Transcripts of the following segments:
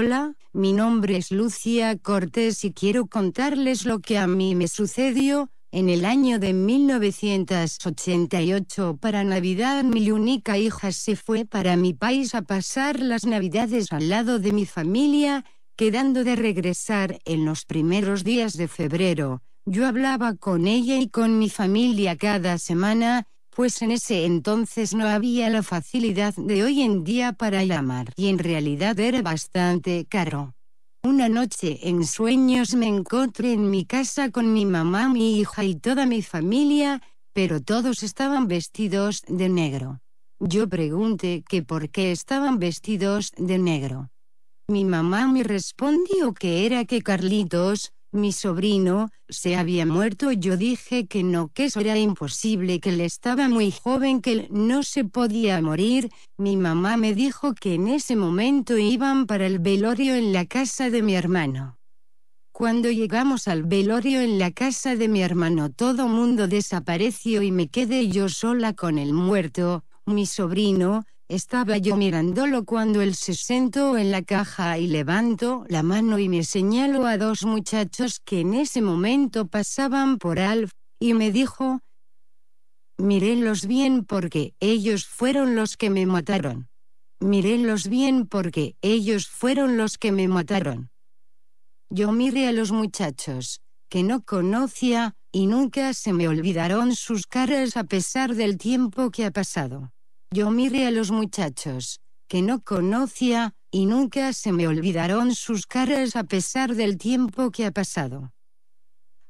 Hola, mi nombre es Lucia Cortés y quiero contarles lo que a mí me sucedió. En el año de 1988 para Navidad mi única hija se fue para mi país a pasar las Navidades al lado de mi familia, quedando de regresar en los primeros días de febrero. Yo hablaba con ella y con mi familia cada semana, pues en ese entonces no había la facilidad de hoy en día para llamar... y en realidad era bastante caro. Una noche en sueños me encontré en mi casa con mi mamá, mi hija y toda mi familia, pero todos estaban vestidos de negro. Yo pregunté que por qué estaban vestidos de negro. Mi mamá me respondió que era que Carlitos, mi sobrino, se había muerto. Yo dije que no, que eso era imposible, que él estaba muy joven, que él no se podía morir. Mi mamá me dijo que en ese momento iban para el velorio en la casa de mi hermano. Cuando llegamos al velorio en la casa de mi hermano todo mundo desapareció y me quedé yo sola con el muerto, mi sobrino, estaba yo mirándolo cuando él se sentó en la caja y levanto la mano y me señaló a dos muchachos que en ese momento pasaban por Alf, y me dijo, «Mírenlos bien porque ellos fueron los que me mataron. Mírenlos bien porque ellos fueron los que me mataron». Yo miré a los muchachos, que no conocía, y nunca se me olvidaron sus caras a pesar del tiempo que ha pasado. Yo miré a los muchachos, que no conocía, y nunca se me olvidaron sus caras a pesar del tiempo que ha pasado.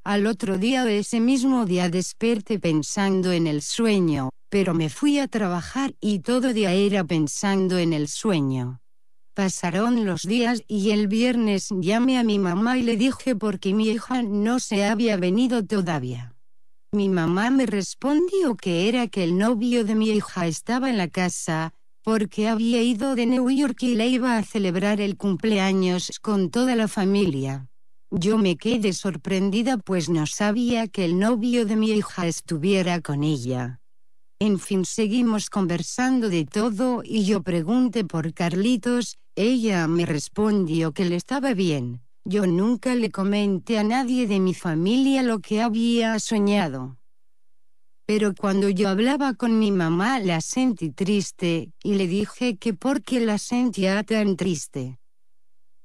Al otro día ese mismo día desperté pensando en el sueño, pero me fui a trabajar y todo día era pensando en el sueño. Pasaron los días y el viernes llamé a mi mamá y le dije porque mi hija no se había venido todavía. Mi mamá me respondió que era que el novio de mi hija estaba en la casa, porque había ido de New York y le iba a celebrar el cumpleaños con toda la familia. Yo me quedé sorprendida pues no sabía que el novio de mi hija estuviera con ella. En fin, seguimos conversando de todo y yo pregunté por Carlitos, ella me respondió que le estaba bien, yo nunca le comenté a nadie de mi familia lo que había soñado. Pero cuando yo hablaba con mi mamá la sentí triste, y le dije que porque la sentía tan triste.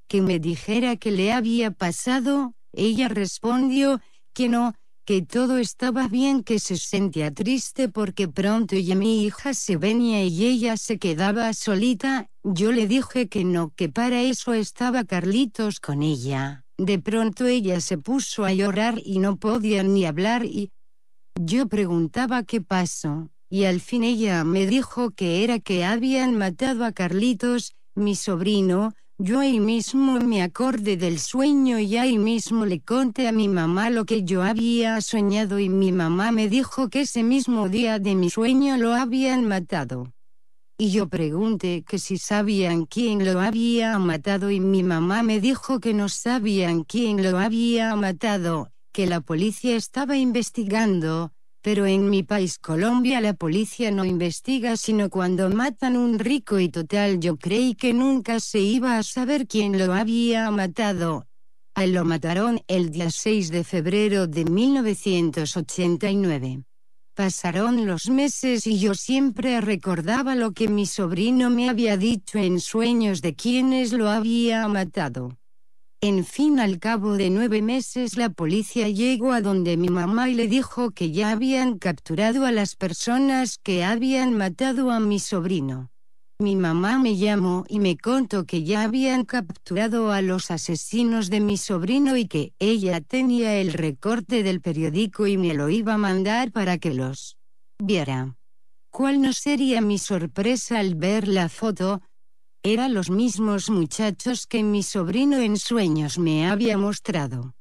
Que me dijera que le había pasado, ella respondió, que no, que todo estaba bien, que se sentía triste porque pronto ya mi hija se venía y ella se quedaba solita, yo le dije que no, que para eso estaba Carlitos con ella. De pronto ella se puso a llorar y no podía ni hablar y... Yo preguntaba qué pasó, y al fin ella me dijo que era que habían matado a Carlitos, mi sobrino, yo ahí mismo me acordé del sueño y ahí mismo le conté a mi mamá lo que yo había soñado y mi mamá me dijo que ese mismo día de mi sueño lo habían matado y yo pregunté que si sabían quién lo había matado y mi mamá me dijo que no sabían quién lo había matado, que la policía estaba investigando, pero en mi país Colombia la policía no investiga sino cuando matan un rico y total yo creí que nunca se iba a saber quién lo había matado. A él lo mataron el día 6 de febrero de 1989. Pasaron los meses y yo siempre recordaba lo que mi sobrino me había dicho en sueños de quienes lo había matado. En fin, al cabo de nueve meses la policía llegó a donde mi mamá y le dijo que ya habían capturado a las personas que habían matado a mi sobrino. Mi mamá me llamó y me contó que ya habían capturado a los asesinos de mi sobrino y que ella tenía el recorte del periódico y me lo iba a mandar para que los viera. ¿Cuál no sería mi sorpresa al ver la foto? Eran los mismos muchachos que mi sobrino en sueños me había mostrado.